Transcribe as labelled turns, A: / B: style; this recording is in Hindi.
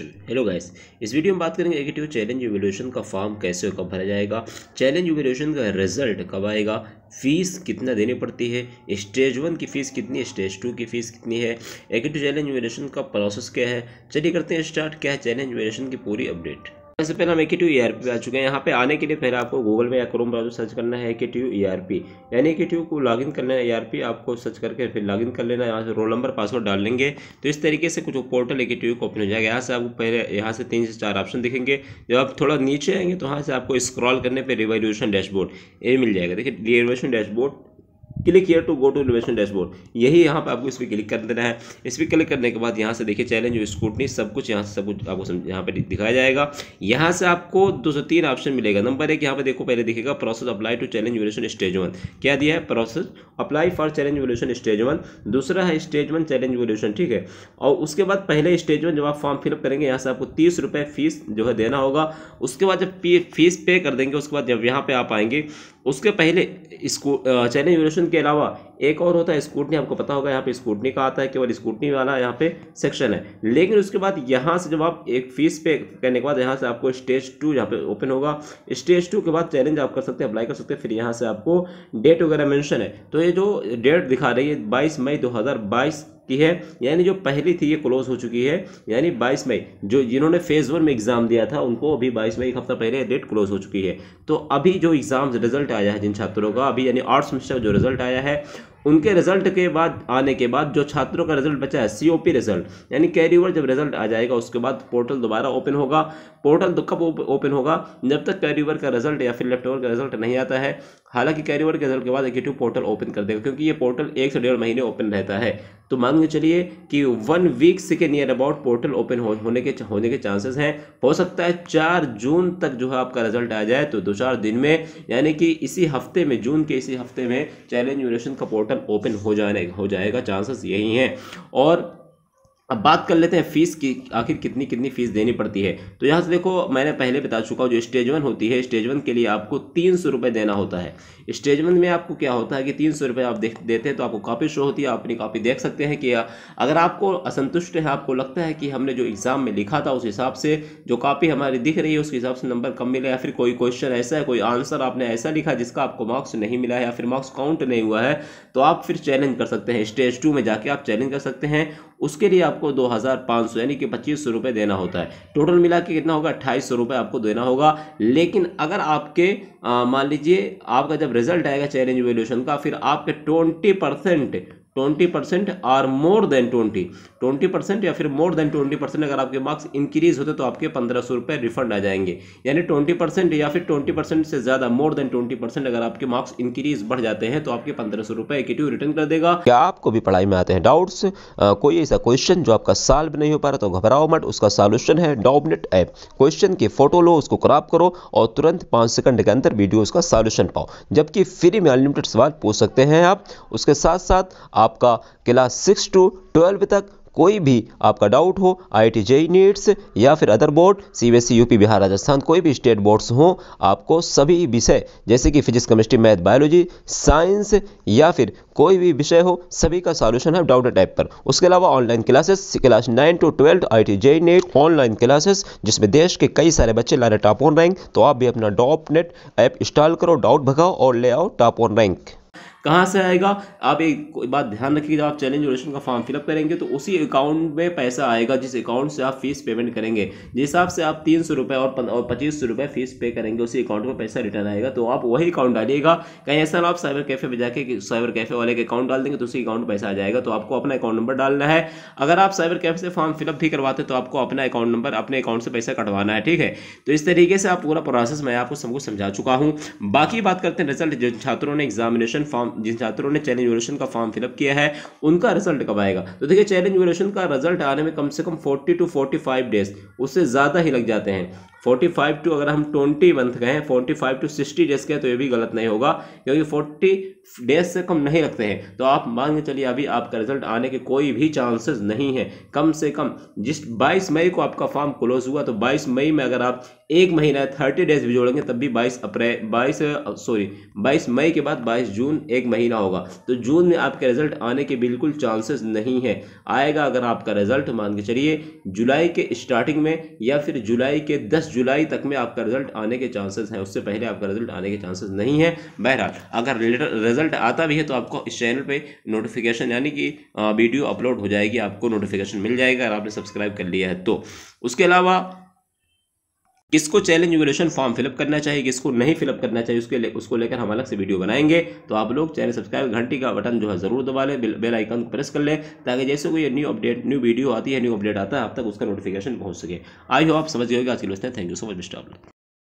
A: इवेल्यूशन हेलो गाइस इस वीडियो में बात करेंगे एगेटिव चैलेंज इवेल्यूशन का फॉर्म कैसे कब भरा जाएगा चैलेंज इवेल्यूशन का रिजल्ट कब आएगा फीस कितना देनी पड़ती है स्टेज वन की फ़ीस कितनी है स्टेज टू की फ़ीस कितनी है एगेटिव चैलेंज इवेल्यूशन का प्रोसेस क्या है चलिए करते हैं स्टार्ट क्या है चैलेंज इवेल्यूशन की पूरी अपडेट सबसे पहले हम A K T E R P आ चुके हैं यहाँ पे आने के लिए पहले आपको गूगल में या क्रोम ब्राउजर सर्च करना है ए K T E R P यानी के टी को लॉगिन करना है ई आर पी आपको सर्च करके फिर लॉगिन कर लेना यहाँ से रोल नंबर पासवर्ड डाल लेंगे तो इस तरीके से कुछ पोर्टल ए के को ओपन हो जाएगा यहाँ से आपको पहले यहाँ से तीन से चार ऑप्शन दिखेंगे जब आप थोड़ा नीचे आएंगे तो यहाँ से आपको स्क्रॉल करने पर रिवॉल्यूशन डैशबोर्ड ये मिल जाएगा देखिए revolution dashboard click here to go to investment dashboard यही यहाँ पर आपको इस पर क्लिक कर देना है इस पर क्लिक करने के बाद यहाँ से देखिए चैलेंज स्कूटनी सब कुछ यहाँ से सब कुछ आपको यहाँ पर दिखाया जाएगा यहाँ से आपको दो से तीन ऑप्शन मिलेगा नंबर एक यहाँ पर देखो पहले देखेगा process apply to challenge evaluation stage one क्या दिया है process apply for challenge evaluation stage one दूसरा है स्टेज वन चैलेंज वैल्यूशन ठीक है और उसके बाद पहले स्टेज वन जब आप फॉर्म फिलअप करेंगे यहाँ से आपको तीस रुपये फीस जो है देना होगा उसके बाद जब फीस पे कर देंगे उसके बाद जब यहाँ पे आप आएंगे उसके पहले इसको चैनल यूरेशन के अलावा एक और होता है स्कूटनी आपको पता होगा यहाँ पे स्कूटनी का आता है केवल स्कूटनी वाला यहाँ पे सेक्शन है लेकिन उसके बाद यहाँ से जब आप एक फीस पे करने के बाद यहाँ से आपको स्टेज टू यहाँ पे ओपन होगा स्टेज टू के बाद चैलेंज आप कर सकते हैं अप्लाई कर सकते हैं फिर यहाँ से आपको डेट वगैरह मैंशन है तो ये जो डेट दिखा रही है बाईस मई दो की है यानी जो पहली थी ये क्लोज हो चुकी है यानी 22 मई जो जिन्होंने फेज़ वन में एग्ज़ाम दिया था उनको अभी 22 मई एक हफ्ता पहले डेट क्लोज हो चुकी है तो अभी जो एग्ज़ाम रिजल्ट आया है जिन छात्रों का अभी यानी आर्ट्स सेमेस्टर जो रिजल्ट आया है उनके रिजल्ट के बाद आने के बाद जो छात्रों का रिजल्ट बचा है सीओपी रिजल्ट यानी कैरी ओवर जब रिजल्ट आ जाएगा उसके बाद पोर्टल दोबारा ओपन होगा पोर्टल तो कब ओपन होगा जब तक कैरी ओवर का रिजल्ट या फिर लेफ्ट ओवर का रिजल्ट नहीं आता है हालांकि कैरी ओवर के रिजल्ट के बाद एक पोर्टल ओपन कर देगा क्योंकि ये पोर्टल एक से डेढ़ महीने ओपन रहता है तो मान के चलिए कि वन वीक के नियर अबाउट पोर्टल ओपन हो, होने के होने के चांसेस हैं हो सकता है चार जून तक जो है आपका रिजल्ट आ जाए तो दो चार दिन में यानी कि इसी हफ्ते में जून के इसी हफ्ते में चैलेंज यूनिवर्सिटी का पोर्टल ओपन हो जाने हो जाएगा चांसेस यही हैं और अब बात कर लेते हैं फ़ीस की आखिर कितनी कितनी फ़ीस देनी पड़ती है तो यहाँ से देखो मैंने पहले बता चुका हूँ जो स्टेज वन होती है स्टेज वन के लिए आपको तीन सौ रुपये देना होता है स्टेज वन में आपको क्या होता है कि तीन सौ रुपये आप देख देते हैं तो आपको कापी शो होती है आप अपनी कापी देख सकते हैं कि अगर आपको असंतुष्ट है आपको लगता है कि हमने जो एग्ज़ाम में लिखा था उस हिसाब से जो कापी हमारी दिख रही है उस हिसाब से नंबर कम मिला या फिर कोई क्वेश्चन ऐसा है कोई आंसर आपने ऐसा लिखा जिसका आपको मार्क्स नहीं मिला है या फिर मार्क्स काउंट नहीं हुआ है तो आप फिर चैलेंज कर सकते हैं स्टेज टू में जाके आप चैलेंज कर सकते हैं उसके लिए आपको दो हज़ार पाँच सौ यानी कि पच्चीस सौ रुपये देना होता है टोटल मिला के कितना होगा अट्ठाईस सौ रुपये आपको देना होगा लेकिन अगर आपके मान लीजिए आपका जब रिजल्ट आएगा चैलेंज वेल्यूशन का फिर आपके twenty percent twenty percent or more than twenty twenty percent या फिर मोर देन ट्वेंटी परसेंट अगर आपके मार्क्स इंक्रीज होते तो आपके पंद्रह सौ रुपये रिफंड आ जाएंगे यानी ट्वेंटी परसेंट या फिर ट्वेंटी परसेंट से ज़्यादा मोर देन ट्वेंटी परसेंट अगर आपके मार्क्स इंक्रीज बढ़ जाते हैं तो आपके पंद्रह सौ रुपये इक्विटी रिटर्न कर देगा क्या आपको भी पढ़ाई में आते हैं डाउट्स कोई ऐसा क्वेश्चन जो आपका सॉल्व नहीं हो पा रहा तो घबराओ मत उसका सॉल्यूशन है डॉबनेट ऐप क्वेश्चन की फोटो लो उसको क्रॉप करो और तुरंत पाँच सेकंड के अंदर वीडियो उसका सॉल्यूशन पाओ जबकि फ्री में अनलिमिटेड सवाल पूछ सकते हैं आप उसके साथ साथ आप आपका क्लास सिक्स टू ट्वेल्व तक कोई भी आपका डाउट हो आई टी जेई नीट्स या फिर other board C B S UP Bihar Rajasthan कोई भी स्टेट बोर्ड्स हों आपको सभी विषय जैसे कि physics chemistry math biology science या फिर कोई भी विषय हो सभी का सॉल्यूशन है डाउट टाइप पर उसके अलावा online classes class nine to twelve I T JEE NEET online classes जिसमें देश के कई सारे बच्चे ला रहे टॉप ऑन रैंक तो आप भी अपना डॉप नेट ऐप इंस्टॉल करो डाउट भगाओ और ले आओ टॉप ऑन रैंक कहाँ से आएगा आप एक बात ध्यान रखिए आप चैलेंज डोनेशन का फॉर्म फिलअप करेंगे तो उसी अकाउंट में पैसा आएगा जिस अकाउंट से आप फीस पेमेंट करेंगे जिस हिसाब से आप तीन सौ रुपये और पच्चीस सौ रुपये फीस पे करेंगे उसी अकाउंट में पैसा रिटर्न आएगा तो आप वही अकाउंट डालिएगा कहीं ऐसा ना आप साइबर कैफे में जाके साइबर कैफे वाले के अकाउंट डाल देंगे तो उसी अकाउंट में पैसा आ जाएगा तो आपको अपना अकाउंट नंबर डालना है अगर आप साइबर कैफे से फॉर्म फिलअप भी करवाते तो आपको अपना अकाउंट नंबर अपने अकाउंट से पैसा कटवाना है ठीक है तो इस तरीके से आप पूरा प्रोसेस मैं आपको सबको समझा चुका हूँ बाकी बात करते हैं रिजल्ट जो छात्रों ने एग्जामिनेशन फॉर्म जिन छात्रों ने चैलेंज वोल्यूशन का फॉर्म फिलअप किया है उनका रिजल्ट कब आएगा तो देखिए चैलेंज वोल्यूशन का रिजल्ट आने में कम से कम फोर्टी टू फोर्टी डेज उससे ज़्यादा ही लग जाते हैं फोर्टी फाइव टू अगर हम ट्वेंटी मंथ गए forty five to sixty days के तो ये भी गलत नहीं होगा क्योंकि फोर्टी डेज से कम नहीं रखते हैं तो आप मान के चलिए अभी आपका रिजल्ट आने के कोई भी चांसेस नहीं है कम से कम जिस बाईस मई को आपका फॉर्म क्लोज हुआ तो बाईस मई में अगर आप एक महीना थर्टी डेज भी जोड़ेंगे तब भी बाईस अप्रैल बाईस सॉरी बाईस मई के बाद बाईस जून एक महीना होगा तो जून में आपके रिजल्ट आने के बिल्कुल चांसेस नहीं है आएगा अगर आपका रिजल्ट मान के चलिए जुलाई के स्टार्टिंग में या फिर जुलाई के दस जुलाई तक में आपका रिजल्ट आने के चांसेस हैं उससे पहले आपका रिजल्ट आने के चांसेस नहीं है बहरहाल अगर रिजल्ट आता भी है तो आपको इस चैनल पर नोटिफिकेशन यानी कि वीडियो अपलोड हो जाएगी आपको नोटिफिकेशन मिल जाएगा अगर आपने सब्सक्राइब कर लिया है तो उसके अलावा किसको चैलेंज इवेल्यूशन फॉर्म फिलअप करना चाहिए किसको नहीं फिलअप करना चाहिए उसके ले, उसको लेकर हम अलग से वीडियो बनाएंगे तो आप लोग चैनल सब्सक्राइब घंटी का बटन जो है जरूर दबा लें बेल, आइकन को प्रेस कर लें ताकि जैसे कोई न्यू अपडेट न्यू वीडियो आती है न्यू अपडेट आता है आप तक उसका नोटिफिकेशन पहुंच सके आई हो आप समझ गए आज के thank you so much mister